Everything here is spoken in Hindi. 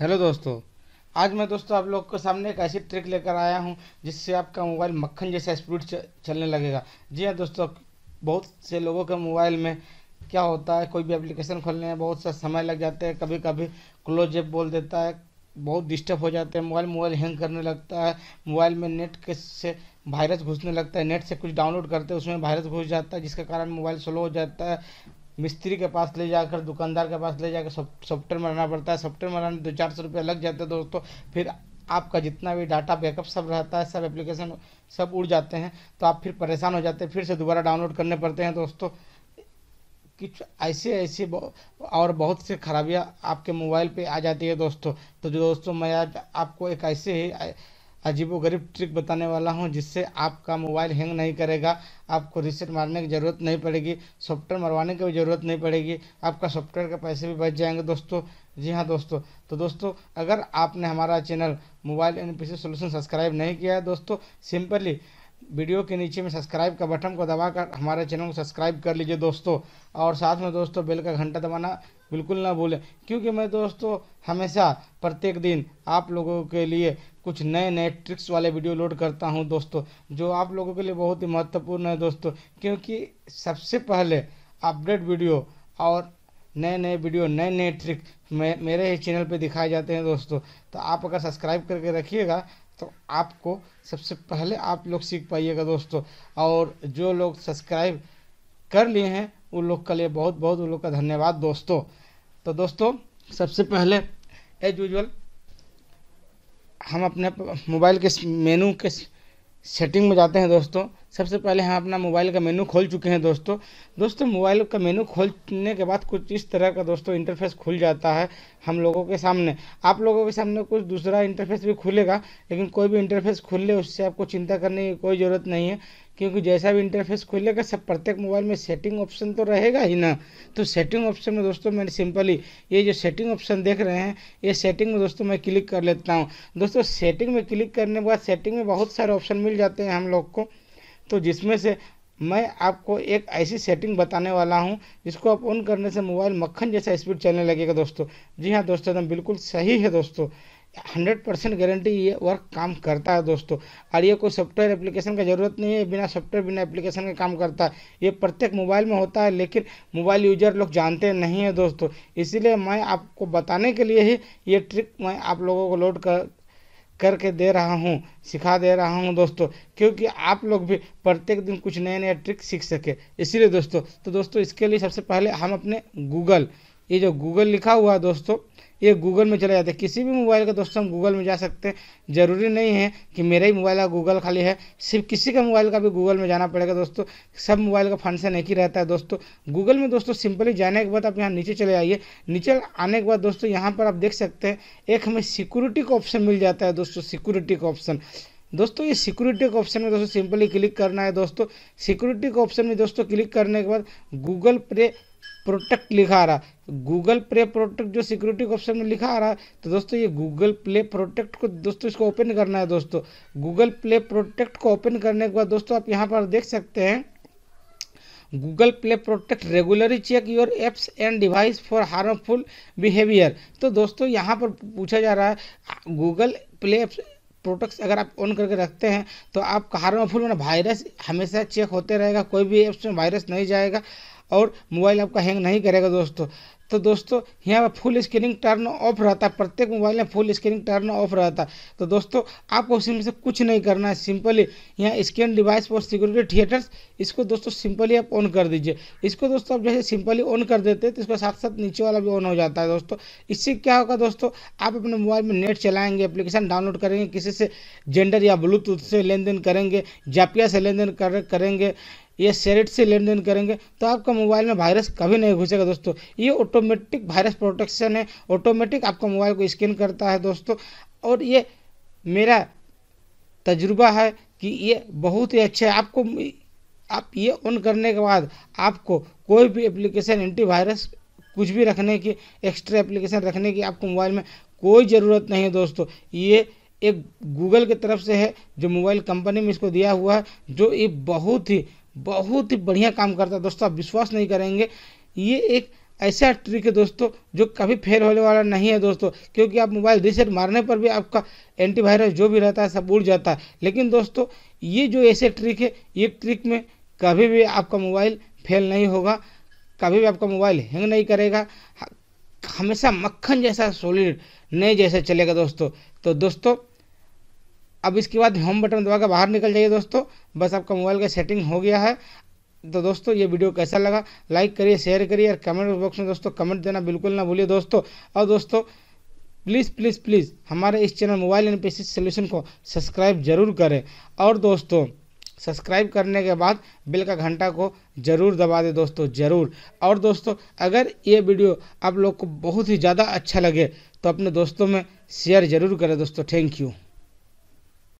हेलो दोस्तों आज मैं दोस्तों आप लोग के सामने एक ऐसी ट्रिक लेकर आया हूं जिससे आपका मोबाइल मक्खन जैसा स्पीड चलने लगेगा जी हाँ दोस्तों बहुत से लोगों के मोबाइल में क्या होता है कोई भी एप्लीकेशन खोलने में बहुत सा समय लग जाता है कभी कभी क्लोज एप बोल देता है बहुत डिस्टर्ब हो जाते हैं मोबाइल मोबाइल हैंग करने लगता है मोबाइल में नेट के से वायरस घुसने लगता है नेट से कुछ डाउनलोड करते हैं उसमें वायरस घुस जाता है जिसके कारण मोबाइल स्लो हो जाता है मिस्त्री के पास ले जाकर दुकानदार के पास ले जाकर सॉफ्टवेयर बनाना पड़ता है सॉफ्टवेयर बनाने दो चार सौ रुपये लग जाते हैं दोस्तों फिर आपका जितना भी डाटा बैकअप सब रहता है सब एप्लीकेशन सब उड़ जाते हैं तो आप फिर परेशान हो जाते हैं फिर से दोबारा डाउनलोड करने पड़ते हैं दोस्तों कुछ ऐसे ऐसे और बहुत से खराबियां आपके मोबाइल पे आ जाती है दोस्तों तो जो दोस्तों मैं आज आपको एक ऐसे ही गरीब ट्रिक बताने वाला हूँ जिससे आपका मोबाइल हैंग नहीं करेगा आपको रिसेट मारने की ज़रूरत नहीं पड़ेगी सॉफ्टवेयर मरवाने की भी ज़रूरत नहीं पड़ेगी आपका सॉफ्टवेयर के पैसे भी बच जाएंगे दोस्तों जी हाँ दोस्तों तो दोस्तों अगर आपने हमारा channel mobile N P solution subscribe नहीं किया है दोस्तों सिंपली वीडियो के नीचे में सब्सक्राइब का बटन को दबाकर हमारे चैनल को सब्सक्राइब कर लीजिए दोस्तों और साथ में दोस्तों बेल का घंटा दबाना बिल्कुल ना भूलें क्योंकि मैं दोस्तों हमेशा प्रत्येक दिन आप लोगों के लिए कुछ नए नए ट्रिक्स वाले वीडियो लोड करता हूँ दोस्तों जो आप लोगों के लिए बहुत ही महत्वपूर्ण है दोस्तों क्योंकि सबसे पहले अपडेट वीडियो और नए नए वीडियो नए नए ट्रिक मैं मेरे ही चैनल पे दिखाए जाते हैं दोस्तों तो आप अगर सब्सक्राइब करके रखिएगा तो आपको सबसे पहले आप लोग सीख पाइएगा दोस्तों और जो लोग सब्सक्राइब कर लिए हैं उन लोग के लिए बहुत बहुत उन लोग का धन्यवाद दोस्तों तो दोस्तों सबसे पहले एज यूजल हम अपने मोबाइल के मेनू के सेटिंग में जाते हैं दोस्तों सबसे पहले हम अपना मोबाइल का मेनू खोल चुके हैं दोस्तों दोस्तों मोबाइल का मेनू खोलने के बाद कुछ इस तरह का दोस्तों इंटरफेस खुल जाता है हम लोगों के सामने आप लोगों के सामने कुछ दूसरा इंटरफेस भी खुलेगा लेकिन कोई भी इंटरफेस खुले उससे आपको चिंता करने की कोई ज़रूरत नहीं है क्योंकि जैसा भी इंटरफेस खुलेगा सब प्रत्येक मोबाइल में सेटिंग ऑप्शन तो रहेगा ही ना तो सेटिंग ऑप्शन में दोस्तों मैंने सिंपली ये जो सेटिंग ऑप्शन देख रहे हैं ये सेटिंग में दोस्तों मैं क्लिक कर लेता हूँ दोस्तों सेटिंग में क्लिक करने के बाद सेटिंग में बहुत सारे ऑप्शन मिल जाते हैं हम लोग को तो जिसमें से मैं आपको एक ऐसी सेटिंग बताने वाला हूं जिसको आप ऑन करने से मोबाइल मक्खन जैसा स्पीड चलने लगेगा दोस्तों जी हाँ दोस्तों एकदम बिल्कुल सही है दोस्तों हंड्रेड परसेंट गारंटी ये वर्क काम करता है दोस्तों और ये कोई सॉफ्टवेयर एप्लीकेशन का ज़रूरत नहीं है बिना सॉफ्टवेयर बिना एप्लीकेशन के काम करता है ये प्रत्येक मोबाइल में होता है लेकिन मोबाइल यूजर लोग जानते नहीं है दोस्तों इसीलिए मैं आपको बताने के लिए ही ये ट्रिक मैं आप लोगों को लोड कर करके दे रहा हूँ सिखा दे रहा हूँ दोस्तों क्योंकि आप लोग भी प्रत्येक दिन कुछ नए नए ट्रिक सीख सके इसीलिए दोस्तों तो दोस्तों इसके लिए सबसे पहले हम अपने गूगल ये जो गूगल लिखा हुआ है दोस्तों ये गूगल में चला जाता है किसी भी मोबाइल का दोस्तों हम गूगल में जा सकते हैं ज़रूरी नहीं है कि मेरा ही मोबाइल का गूगल खाली है सिर्फ किसी का मोबाइल का भी गूगल में जाना पड़ेगा दोस्तों सब मोबाइल का फंक्शन एक ही रहता है दोस्तों गूगल में दोस्तों सिंपली जाने के बाद आप यहाँ नीचे चले आइए नीचे आने के बाद दोस्तों यहाँ पर आप देख सकते हैं एक हमें सिक्योरिटी का ऑप्शन मिल जाता है दोस्तों सिक्योरिटी का ऑप्शन दोस्तों ये सिक्योरिटी के ऑप्शन में दोस्तों सिंपली क्लिक करना है दोस्तों सिक्योरिटी के ऑप्शन में दोस्तों क्लिक करने के बाद गूगल पे प्रोटेक्ट लिखा आ रहा गूगल प्ले प्रोटेक्ट जो सिक्योरिटी ऑप्शन में लिखा आ रहा तो दोस्तों ये गूगल प्ले प्रोटेक्ट को दोस्तों इसको ओपन करना है दोस्तों गूगल प्ले प्रोटेक्ट को ओपन करने के बाद दोस्तों आप यहाँ पर देख सकते हैं Google Play Protect regularly check your apps and device for harmful behaviour तो दोस्तों यहाँ पर पूछा जा रहा है गूगल प्ले प्रोटेक्ट अगर आप ऑन करके रखते हैं तो आप हार्मफुल वायरस हमेशा चेक होते रहेगा कोई भी एप्स में वायरस नहीं जाएगा और मोबाइल आपका हैंग नहीं करेगा दोस्तों तो दोस्तों यहाँ पर फुल स्क्रीनिंग टर्न ऑफ रहता है प्रत्येक मोबाइल में फुल स्क्रीनिंग टर्न ऑफ रहता है तो दोस्तों आपको उसी में से कुछ नहीं करना है सिंपली यहाँ scan device for security threats इसको दोस्तों सिंपली आप ऑन कर दीजिए इसको दोस्तों आप जैसे सिंपली ऑन कर देते हैं तो इसके साथ साथ नीचे वाला भी ऑन हो जाता है दोस्तों इससे क्या होगा दोस्तों आप अपने मोबाइल में नेट चलाएंगे अप्लीकेशन डाउनलोड करेंगे किसी से जेंडर या ब्लूटूथ से लेन देन करेंगे जापिया से लेन देन करेंगे ये सेरेट से लेन देन करेंगे तो आपका मोबाइल में वायरस कभी नहीं घुसेगा दोस्तों ये ऑटोमेटिक वायरस प्रोटेक्शन है ऑटोमेटिक आपका मोबाइल को स्कैन करता है दोस्तों और ये मेरा तजुर्बा है कि ये बहुत ही अच्छा है आपको आप ये ऑन करने के बाद आपको कोई भी एप्लीकेशन एंटीवायरस कुछ भी रखने की एक्स्ट्रा एप्लीकेशन रखने की आपको मोबाइल में कोई ज़रूरत नहीं है दोस्तों ये एक गूगल की तरफ से है जो मोबाइल कंपनी में इसको दिया हुआ है जो ये बहुत ही बहुत ही बढ़िया काम करता है दोस्तों आप विश्वास नहीं करेंगे ये एक ऐसा ट्रिक है दोस्तों जो कभी फेल होने वाला नहीं है दोस्तों क्योंकि आप मोबाइल रिसेट मारने पर भी आपका एंटीवायरस जो भी रहता है सब उड़ जाता है लेकिन दोस्तों ये जो ऐसे ट्रिक है ये ट्रिक में कभी भी आपका मोबाइल फेल नहीं होगा कभी भी आपका मोबाइल हैंग नहीं करेगा हमेशा मक्खन जैसा सॉलिड नए जैसा चलेगा दोस्तों तो दोस्तों अब इसके बाद होम बटन दबा के बाहर निकल जाइए दोस्तों बस आपका मोबाइल का सेटिंग हो गया है तो दोस्तों ये वीडियो कैसा लगा लाइक करिए शेयर करिए और कमेंट बॉक्स में दोस्तों कमेंट देना बिल्कुल ना भूलिए दोस्तों और दोस्तों प्लीज़ प्लीज़ प्लीज़ हमारे इस channel mobile and P solution को सब्सक्राइब जरूर करें और दोस्तों सब्सक्राइब करने के बाद बिल का घंटा को ज़रूर दबा दें दोस्तों ज़रूर और दोस्तों अगर ये वीडियो आप लोग को बहुत ही ज़्यादा अच्छा लगे तो अपने दोस्तों में शेयर ज़रूर करें दोस्तों थैंक यू